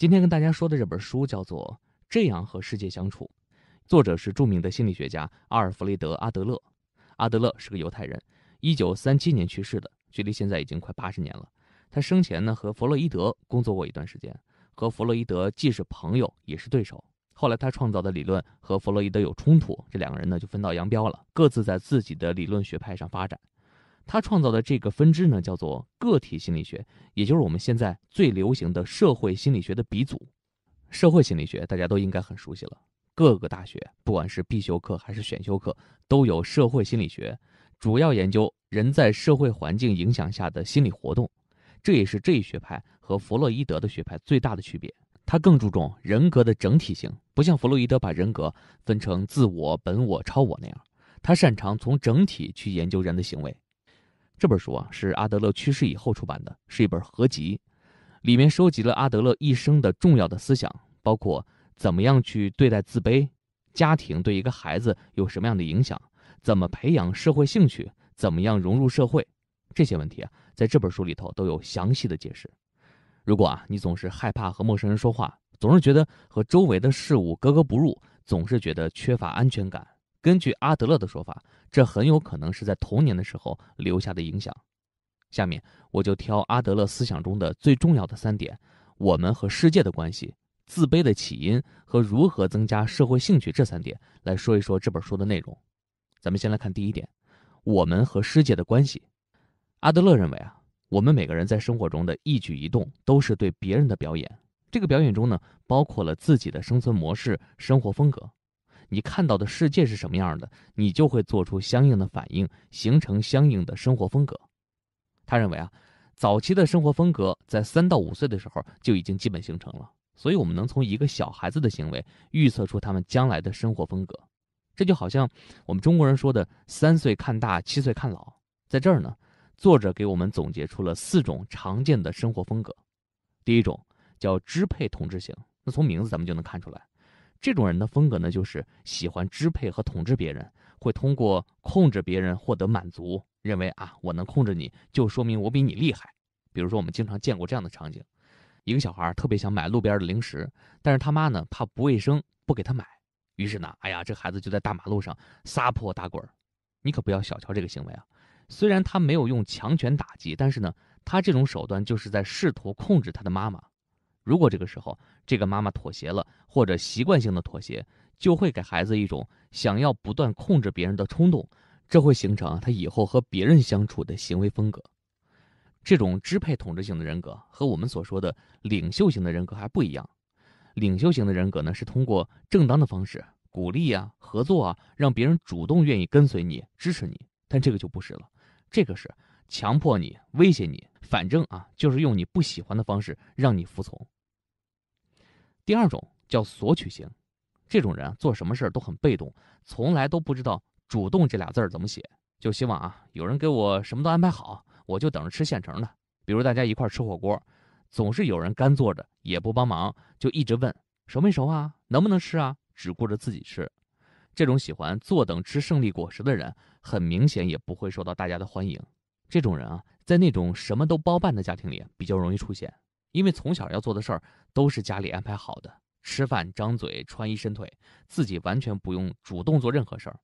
今天跟大家说的这本书叫做《这样和世界相处》，作者是著名的心理学家阿尔弗雷德·阿德勒。阿德勒是个犹太人，一九三七年去世的，距离现在已经快八十年了。他生前呢和弗洛伊德工作过一段时间，和弗洛伊德既是朋友也是对手。后来他创造的理论和弗洛伊德有冲突，这两个人呢就分道扬镳了，各自在自己的理论学派上发展。他创造的这个分支呢，叫做个体心理学，也就是我们现在最流行的社会心理学的鼻祖。社会心理学大家都应该很熟悉了，各个大学不管是必修课还是选修课都有社会心理学。主要研究人在社会环境影响下的心理活动，这也是这一学派和弗洛伊德的学派最大的区别。他更注重人格的整体性，不像弗洛伊德把人格分成自我、本我、超我那样，他擅长从整体去研究人的行为。这本书啊是阿德勒去世以后出版的，是一本合集，里面收集了阿德勒一生的重要的思想，包括怎么样去对待自卑，家庭对一个孩子有什么样的影响，怎么培养社会兴趣，怎么样融入社会，这些问题啊在这本书里头都有详细的解释。如果啊你总是害怕和陌生人说话，总是觉得和周围的事物格格不入，总是觉得缺乏安全感。根据阿德勒的说法，这很有可能是在童年的时候留下的影响。下面我就挑阿德勒思想中的最重要的三点：我们和世界的关系、自卑的起因和如何增加社会兴趣这三点来说一说这本书的内容。咱们先来看第一点：我们和世界的关系。阿德勒认为啊，我们每个人在生活中的一举一动都是对别人的表演，这个表演中呢，包括了自己的生存模式、生活风格。你看到的世界是什么样的，你就会做出相应的反应，形成相应的生活风格。他认为啊，早期的生活风格在三到五岁的时候就已经基本形成了，所以我们能从一个小孩子的行为预测出他们将来的生活风格。这就好像我们中国人说的“三岁看大，七岁看老”。在这儿呢，作者给我们总结出了四种常见的生活风格。第一种叫支配统治型，那从名字咱们就能看出来。这种人的风格呢，就是喜欢支配和统治别人，会通过控制别人获得满足，认为啊，我能控制你就说明我比你厉害。比如说，我们经常见过这样的场景：一个小孩特别想买路边的零食，但是他妈呢怕不卫生，不给他买。于是呢，哎呀，这孩子就在大马路上撒泼打滚。你可不要小瞧这个行为啊！虽然他没有用强权打击，但是呢，他这种手段就是在试图控制他的妈妈。如果这个时候这个妈妈妥协了，或者习惯性的妥协，就会给孩子一种想要不断控制别人的冲动，这会形成他以后和别人相处的行为风格。这种支配统治型的人格和我们所说的领袖型的人格还不一样。领袖型的人格呢，是通过正当的方式鼓励呀、合作啊，让别人主动愿意跟随你、支持你。但这个就不是了，这个是。强迫你，威胁你，反正啊，就是用你不喜欢的方式让你服从。第二种叫索取型，这种人做什么事儿都很被动，从来都不知道“主动”这俩字儿怎么写，就希望啊，有人给我什么都安排好，我就等着吃现成的。比如大家一块吃火锅，总是有人干坐着也不帮忙，就一直问熟没熟啊，能不能吃啊，只顾着自己吃。这种喜欢坐等吃胜利果实的人，很明显也不会受到大家的欢迎。这种人啊，在那种什么都包办的家庭里比较容易出现，因为从小要做的事儿都是家里安排好的，吃饭张嘴、穿衣伸腿，自己完全不用主动做任何事儿。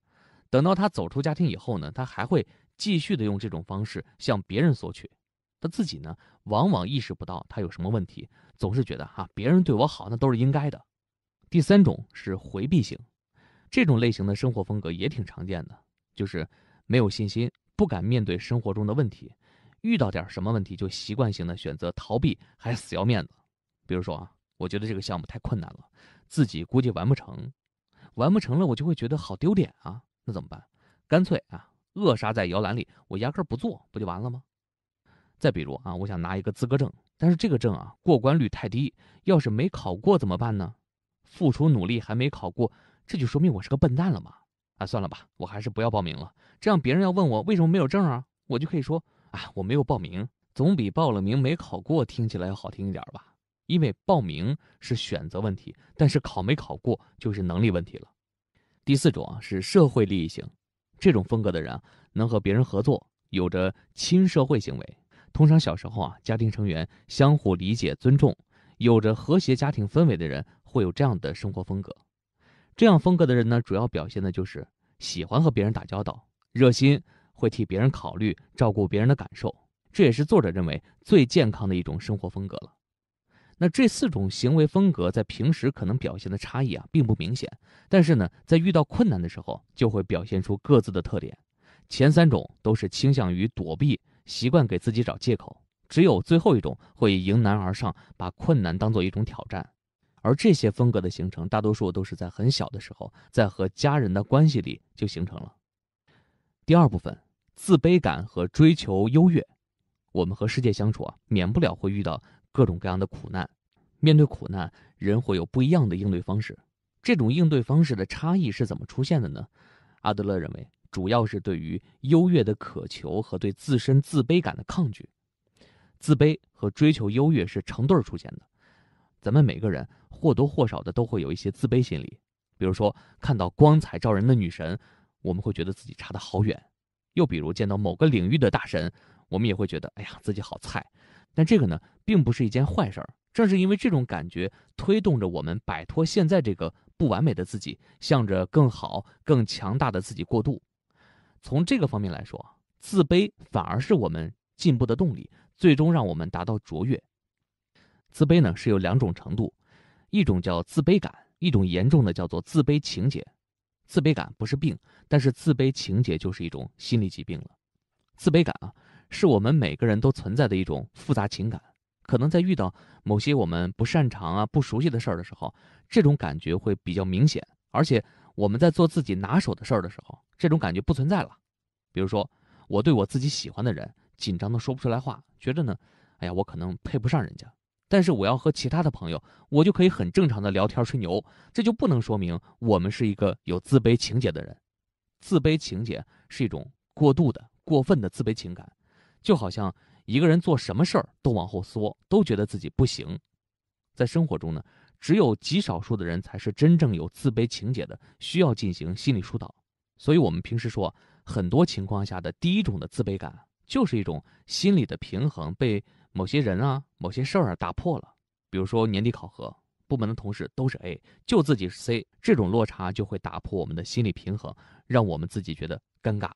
等到他走出家庭以后呢，他还会继续的用这种方式向别人索取。他自己呢，往往意识不到他有什么问题，总是觉得哈别人对我好那都是应该的。第三种是回避型，这种类型的生活风格也挺常见的，就是没有信心。不敢面对生活中的问题，遇到点什么问题就习惯性的选择逃避，还死要面子。比如说啊，我觉得这个项目太困难了，自己估计完不成，完不成了我就会觉得好丢脸啊，那怎么办？干脆啊，扼杀在摇篮里，我压根不做，不就完了吗？再比如啊，我想拿一个资格证，但是这个证啊，过关率太低，要是没考过怎么办呢？付出努力还没考过，这就说明我是个笨蛋了吗？啊，算了吧，我还是不要报名了。这样别人要问我为什么没有证啊，我就可以说，啊，我没有报名，总比报了名没考过听起来要好听一点吧。因为报名是选择问题，但是考没考过就是能力问题了。第四种啊，是社会利益型，这种风格的人啊，能和别人合作，有着亲社会行为。通常小时候啊，家庭成员相互理解、尊重，有着和谐家庭氛围的人，会有这样的生活风格。这样风格的人呢，主要表现的就是喜欢和别人打交道，热心，会替别人考虑，照顾别人的感受。这也是作者认为最健康的一种生活风格了。那这四种行为风格在平时可能表现的差异啊，并不明显，但是呢，在遇到困难的时候，就会表现出各自的特点。前三种都是倾向于躲避，习惯给自己找借口，只有最后一种会迎难而上，把困难当做一种挑战。而这些风格的形成，大多数都是在很小的时候，在和家人的关系里就形成了。第二部分，自卑感和追求优越。我们和世界相处啊，免不了会遇到各种各样的苦难。面对苦难，人会有不一样的应对方式。这种应对方式的差异是怎么出现的呢？阿德勒认为，主要是对于优越的渴求和对自身自卑感的抗拒。自卑和追求优越是成对出现的。咱们每个人或多或少的都会有一些自卑心理，比如说看到光彩照人的女神，我们会觉得自己差得好远；又比如见到某个领域的大神，我们也会觉得哎呀自己好菜。但这个呢，并不是一件坏事，正是因为这种感觉推动着我们摆脱现在这个不完美的自己，向着更好、更强大的自己过渡。从这个方面来说，自卑反而是我们进步的动力，最终让我们达到卓越。自卑呢是有两种程度，一种叫自卑感，一种严重的叫做自卑情节。自卑感不是病，但是自卑情节就是一种心理疾病了。自卑感啊，是我们每个人都存在的一种复杂情感，可能在遇到某些我们不擅长啊、不熟悉的事儿的时候，这种感觉会比较明显。而且我们在做自己拿手的事儿的时候，这种感觉不存在了。比如说，我对我自己喜欢的人紧张的说不出来话，觉得呢，哎呀，我可能配不上人家。但是我要和其他的朋友，我就可以很正常的聊天吹牛，这就不能说明我们是一个有自卑情节的人。自卑情节是一种过度的、过分的自卑情感，就好像一个人做什么事儿都往后缩，都觉得自己不行。在生活中呢，只有极少数的人才是真正有自卑情节的，需要进行心理疏导。所以，我们平时说很多情况下的第一种的自卑感，就是一种心理的平衡被。某些人啊，某些事儿啊，打破了。比如说年底考核，部门的同事都是 A，就自己是 C，这种落差就会打破我们的心理平衡，让我们自己觉得尴尬。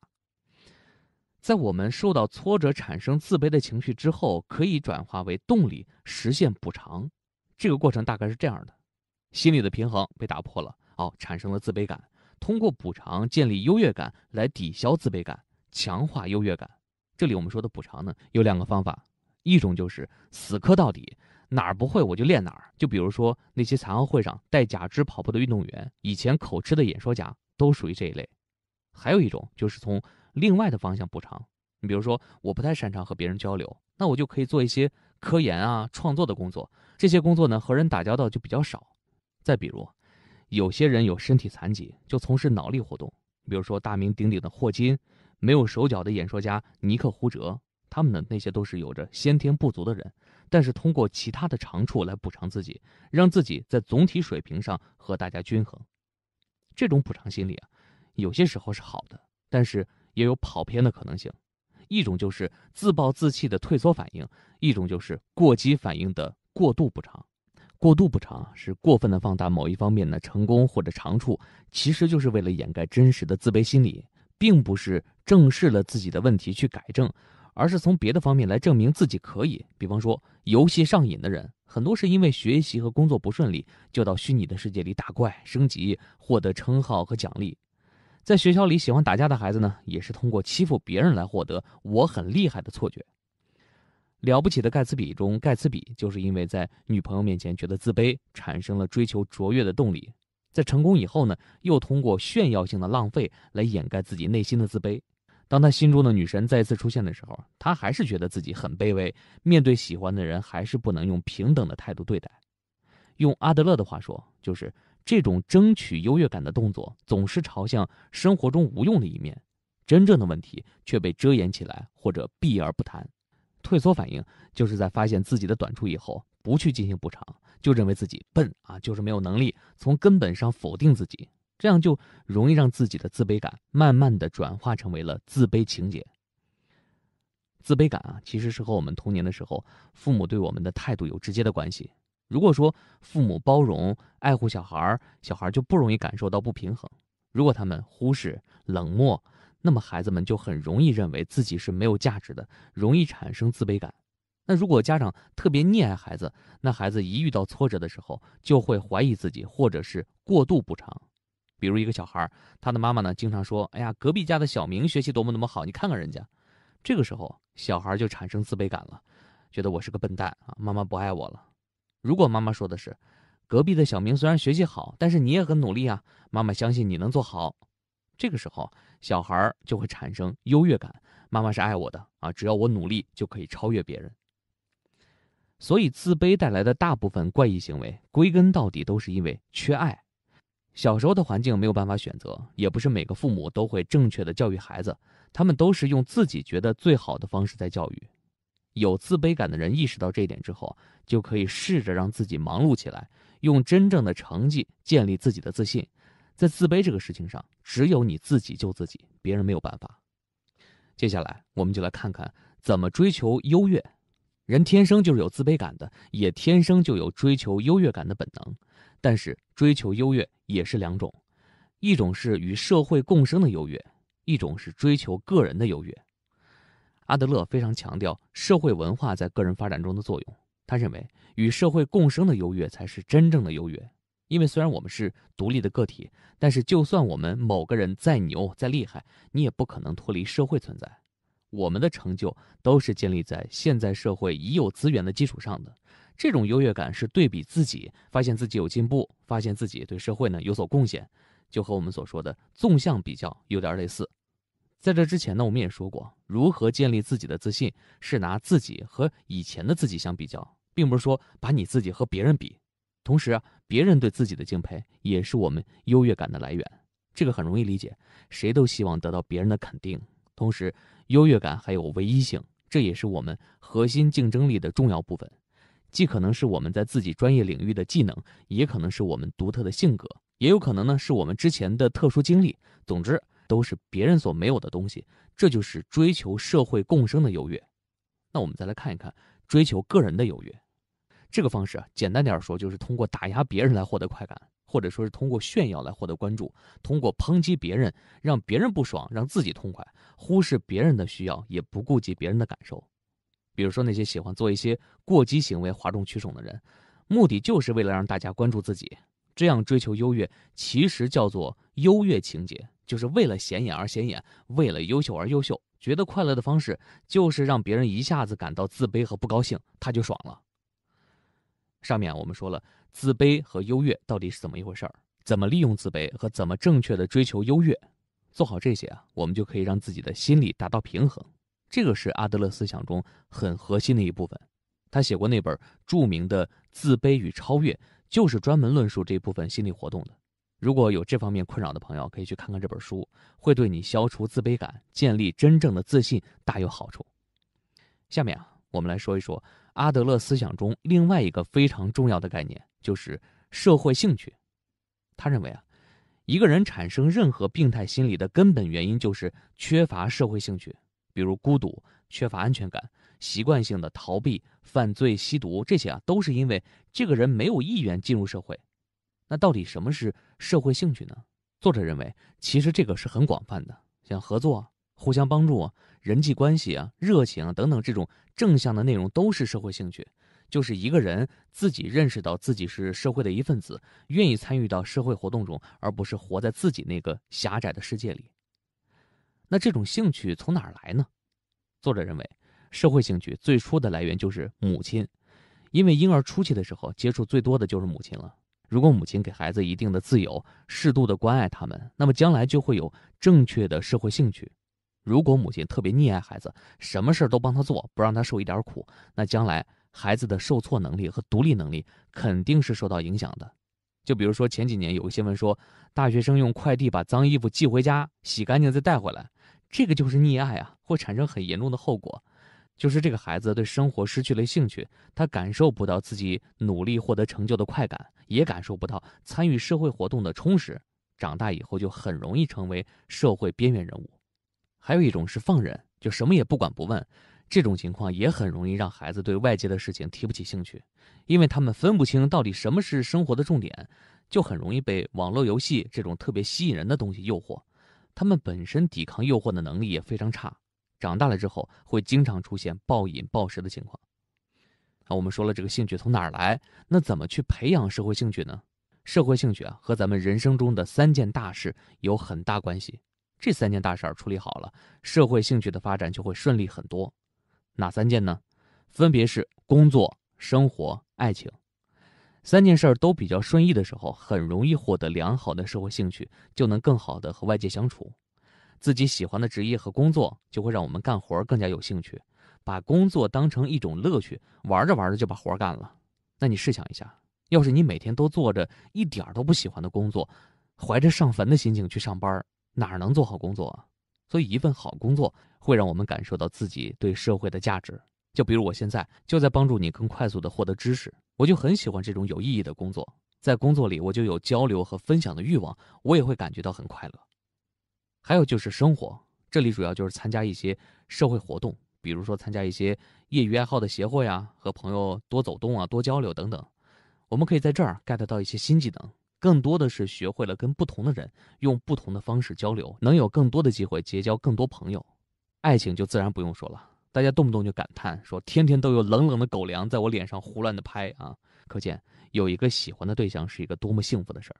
在我们受到挫折、产生自卑的情绪之后，可以转化为动力，实现补偿。这个过程大概是这样的：心理的平衡被打破了，哦，产生了自卑感。通过补偿建立优越感来抵消自卑感，强化优越感。这里我们说的补偿呢，有两个方法。一种就是死磕到底，哪儿不会我就练哪儿。就比如说那些残奥会上戴假肢跑步的运动员，以前口吃的演说家，都属于这一类。还有一种就是从另外的方向补偿，你比如说我不太擅长和别人交流，那我就可以做一些科研啊、创作的工作。这些工作呢，和人打交道就比较少。再比如，有些人有身体残疾，就从事脑力活动，比如说大名鼎鼎的霍金，没有手脚的演说家尼克胡哲。他们呢，那些都是有着先天不足的人，但是通过其他的长处来补偿自己，让自己在总体水平上和大家均衡。这种补偿心理啊，有些时候是好的，但是也有跑偏的可能性。一种就是自暴自弃的退缩反应，一种就是过激反应的过度补偿。过度补偿是过分的放大某一方面的成功或者长处，其实就是为了掩盖真实的自卑心理，并不是正视了自己的问题去改正。而是从别的方面来证明自己可以，比方说，游戏上瘾的人很多是因为学习和工作不顺利，就到虚拟的世界里打怪升级，获得称号和奖励。在学校里喜欢打架的孩子呢，也是通过欺负别人来获得“我很厉害”的错觉。《了不起的盖茨比》中，盖茨比就是因为在女朋友面前觉得自卑，产生了追求卓越的动力。在成功以后呢，又通过炫耀性的浪费来掩盖自己内心的自卑。当他心中的女神再一次出现的时候，他还是觉得自己很卑微，面对喜欢的人还是不能用平等的态度对待。用阿德勒的话说，就是这种争取优越感的动作总是朝向生活中无用的一面，真正的问题却被遮掩起来或者避而不谈。退缩反应就是在发现自己的短处以后，不去进行补偿，就认为自己笨啊，就是没有能力，从根本上否定自己。这样就容易让自己的自卑感慢慢的转化成为了自卑情节。自卑感啊，其实是和我们童年的时候父母对我们的态度有直接的关系。如果说父母包容爱护小孩，小孩就不容易感受到不平衡；如果他们忽视冷漠，那么孩子们就很容易认为自己是没有价值的，容易产生自卑感。那如果家长特别溺爱孩子，那孩子一遇到挫折的时候就会怀疑自己，或者是过度补偿。比如一个小孩，他的妈妈呢经常说：“哎呀，隔壁家的小明学习多么多么好，你看看人家。”这个时候，小孩就产生自卑感了，觉得我是个笨蛋啊，妈妈不爱我了。如果妈妈说的是：“隔壁的小明虽然学习好，但是你也很努力啊，妈妈相信你能做好。”这个时候，小孩就会产生优越感，妈妈是爱我的啊，只要我努力就可以超越别人。所以，自卑带来的大部分怪异行为，归根到底都是因为缺爱。小时候的环境没有办法选择，也不是每个父母都会正确的教育孩子，他们都是用自己觉得最好的方式在教育。有自卑感的人意识到这一点之后，就可以试着让自己忙碌起来，用真正的成绩建立自己的自信。在自卑这个事情上，只有你自己救自己，别人没有办法。接下来，我们就来看看怎么追求优越。人天生就是有自卑感的，也天生就有追求优越感的本能，但是追求优越。也是两种，一种是与社会共生的优越，一种是追求个人的优越。阿德勒非常强调社会文化在个人发展中的作用。他认为，与社会共生的优越才是真正的优越。因为虽然我们是独立的个体，但是就算我们某个人再牛再厉害，你也不可能脱离社会存在。我们的成就都是建立在现在社会已有资源的基础上的。这种优越感是对比自己，发现自己有进步，发现自己对社会呢有所贡献，就和我们所说的纵向比较有点类似。在这之前呢，我们也说过，如何建立自己的自信是拿自己和以前的自己相比较，并不是说把你自己和别人比。同时，别人对自己的敬佩也是我们优越感的来源，这个很容易理解，谁都希望得到别人的肯定。同时，优越感还有唯一性，这也是我们核心竞争力的重要部分。既可能是我们在自己专业领域的技能，也可能是我们独特的性格，也有可能呢是我们之前的特殊经历。总之，都是别人所没有的东西。这就是追求社会共生的优越。那我们再来看一看追求个人的优越。这个方式，啊，简单点说，就是通过打压别人来获得快感，或者说是通过炫耀来获得关注，通过抨击别人，让别人不爽，让自己痛快，忽视别人的需要，也不顾及别人的感受。比如说那些喜欢做一些过激行为、哗众取宠的人，目的就是为了让大家关注自己。这样追求优越，其实叫做优越情节，就是为了显眼而显眼，为了优秀而优秀。觉得快乐的方式就是让别人一下子感到自卑和不高兴，他就爽了。上面我们说了，自卑和优越到底是怎么一回事儿？怎么利用自卑和怎么正确的追求优越？做好这些啊，我们就可以让自己的心理达到平衡。这个是阿德勒思想中很核心的一部分，他写过那本著名的《自卑与超越》，就是专门论述这部分心理活动的。如果有这方面困扰的朋友，可以去看看这本书，会对你消除自卑感、建立真正的自信大有好处。下面啊，我们来说一说阿德勒思想中另外一个非常重要的概念，就是社会兴趣。他认为啊，一个人产生任何病态心理的根本原因就是缺乏社会兴趣。比如孤独、缺乏安全感、习惯性的逃避、犯罪、吸毒，这些啊，都是因为这个人没有意愿进入社会。那到底什么是社会兴趣呢？作者认为，其实这个是很广泛的，像合作、互相帮助、人际关系啊、热情等等这种正向的内容，都是社会兴趣。就是一个人自己认识到自己是社会的一份子，愿意参与到社会活动中，而不是活在自己那个狭窄的世界里。那这种兴趣从哪来呢？作者认为，社会兴趣最初的来源就是母亲，因为婴儿初期的时候接触最多的就是母亲了。如果母亲给孩子一定的自由，适度的关爱他们，那么将来就会有正确的社会兴趣。如果母亲特别溺爱孩子，什么事都帮他做，不让他受一点苦，那将来孩子的受挫能力和独立能力肯定是受到影响的。就比如说前几年有个新闻说，大学生用快递把脏衣服寄回家，洗干净再带回来。这个就是溺爱啊，会产生很严重的后果，就是这个孩子对生活失去了兴趣，他感受不到自己努力获得成就的快感，也感受不到参与社会活动的充实。长大以后就很容易成为社会边缘人物。还有一种是放任，就什么也不管不问，这种情况也很容易让孩子对外界的事情提不起兴趣，因为他们分不清到底什么是生活的重点，就很容易被网络游戏这种特别吸引人的东西诱惑。他们本身抵抗诱惑的能力也非常差，长大了之后会经常出现暴饮暴食的情况。啊，我们说了这个兴趣从哪儿来，那怎么去培养社会兴趣呢？社会兴趣啊，和咱们人生中的三件大事有很大关系。这三件大事处理好了，社会兴趣的发展就会顺利很多。哪三件呢？分别是工作、生活、爱情。三件事儿都比较顺意的时候，很容易获得良好的社会兴趣，就能更好的和外界相处。自己喜欢的职业和工作，就会让我们干活更加有兴趣，把工作当成一种乐趣，玩着玩着就把活干了。那你试想一下，要是你每天都做着一点都不喜欢的工作，怀着上坟的心情去上班，哪能做好工作啊？所以，一份好工作会让我们感受到自己对社会的价值。就比如我现在就在帮助你更快速的获得知识，我就很喜欢这种有意义的工作。在工作里我就有交流和分享的欲望，我也会感觉到很快乐。还有就是生活，这里主要就是参加一些社会活动，比如说参加一些业余爱好的协会啊，和朋友多走动啊，多交流等等。我们可以在这儿 get 到一些新技能，更多的是学会了跟不同的人用不同的方式交流，能有更多的机会结交更多朋友。爱情就自然不用说了。大家动不动就感叹说，天天都有冷冷的狗粮在我脸上胡乱的拍啊！可见有一个喜欢的对象是一个多么幸福的事儿。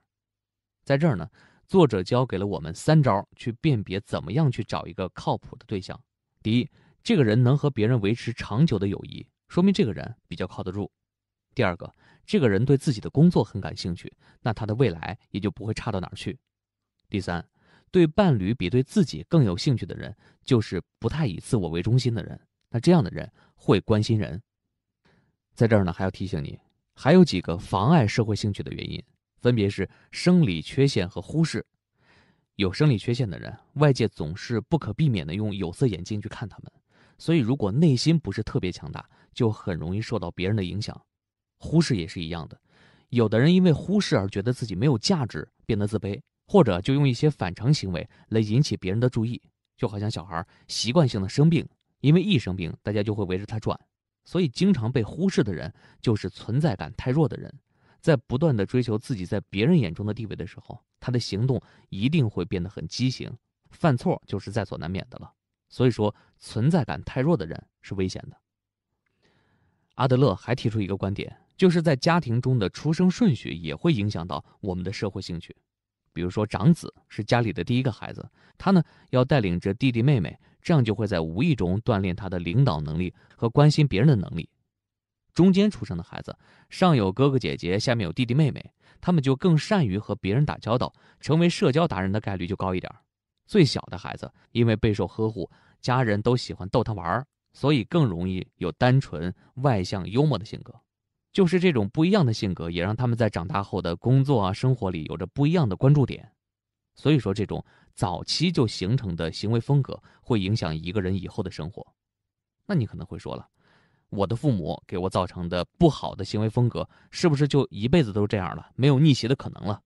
在这儿呢，作者教给了我们三招去辨别怎么样去找一个靠谱的对象。第一，这个人能和别人维持长久的友谊，说明这个人比较靠得住。第二个，这个人对自己的工作很感兴趣，那他的未来也就不会差到哪儿去。第三。对伴侣比对自己更有兴趣的人，就是不太以自我为中心的人。那这样的人会关心人。在这儿呢，还要提醒你，还有几个妨碍社会兴趣的原因，分别是生理缺陷和忽视。有生理缺陷的人，外界总是不可避免的用有色眼镜去看他们，所以如果内心不是特别强大，就很容易受到别人的影响。忽视也是一样的，有的人因为忽视而觉得自己没有价值，变得自卑。或者就用一些反常行为来引起别人的注意，就好像小孩习惯性的生病，因为一生病大家就会围着他转，所以经常被忽视的人就是存在感太弱的人，在不断的追求自己在别人眼中的地位的时候，他的行动一定会变得很畸形，犯错就是在所难免的了。所以说，存在感太弱的人是危险的。阿德勒还提出一个观点，就是在家庭中的出生顺序也会影响到我们的社会兴趣。比如说，长子是家里的第一个孩子，他呢要带领着弟弟妹妹，这样就会在无意中锻炼他的领导能力和关心别人的能力。中间出生的孩子，上有哥哥姐姐，下面有弟弟妹妹，他们就更善于和别人打交道，成为社交达人的概率就高一点。最小的孩子，因为备受呵护，家人都喜欢逗他玩儿，所以更容易有单纯、外向、幽默的性格。就是这种不一样的性格，也让他们在长大后的工作啊、生活里有着不一样的关注点。所以说，这种早期就形成的行为风格，会影响一个人以后的生活。那你可能会说了，我的父母给我造成的不好的行为风格，是不是就一辈子都这样了，没有逆袭的可能了？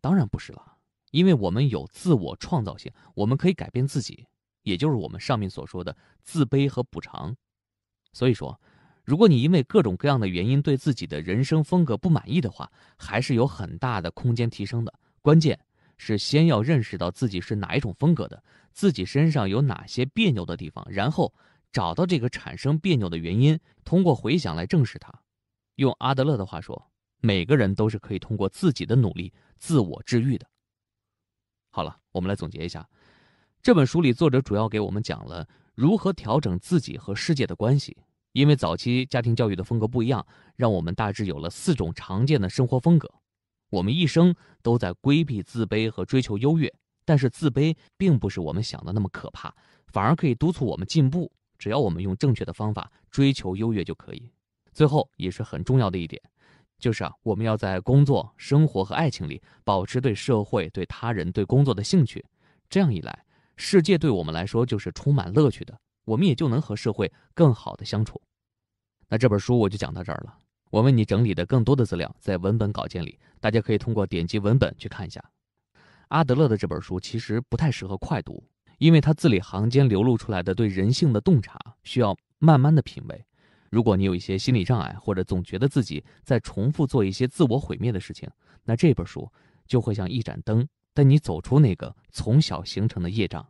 当然不是了，因为我们有自我创造性，我们可以改变自己，也就是我们上面所说的自卑和补偿。所以说。如果你因为各种各样的原因对自己的人生风格不满意的话，还是有很大的空间提升的。关键是先要认识到自己是哪一种风格的，自己身上有哪些别扭的地方，然后找到这个产生别扭的原因，通过回想来证实它。用阿德勒的话说，每个人都是可以通过自己的努力自我治愈的。好了，我们来总结一下，这本书里作者主要给我们讲了如何调整自己和世界的关系。因为早期家庭教育的风格不一样，让我们大致有了四种常见的生活风格。我们一生都在规避自卑和追求优越，但是自卑并不是我们想的那么可怕，反而可以督促我们进步。只要我们用正确的方法追求优越就可以。最后也是很重要的一点，就是啊，我们要在工作、生活和爱情里保持对社会、对他人、对工作的兴趣。这样一来，世界对我们来说就是充满乐趣的。我们也就能和社会更好的相处。那这本书我就讲到这儿了。我为你整理的更多的资料在文本稿件里，大家可以通过点击文本去看一下。阿德勒的这本书其实不太适合快读，因为他字里行间流露出来的对人性的洞察需要慢慢的品味。如果你有一些心理障碍，或者总觉得自己在重复做一些自我毁灭的事情，那这本书就会像一盏灯，带你走出那个从小形成的业障。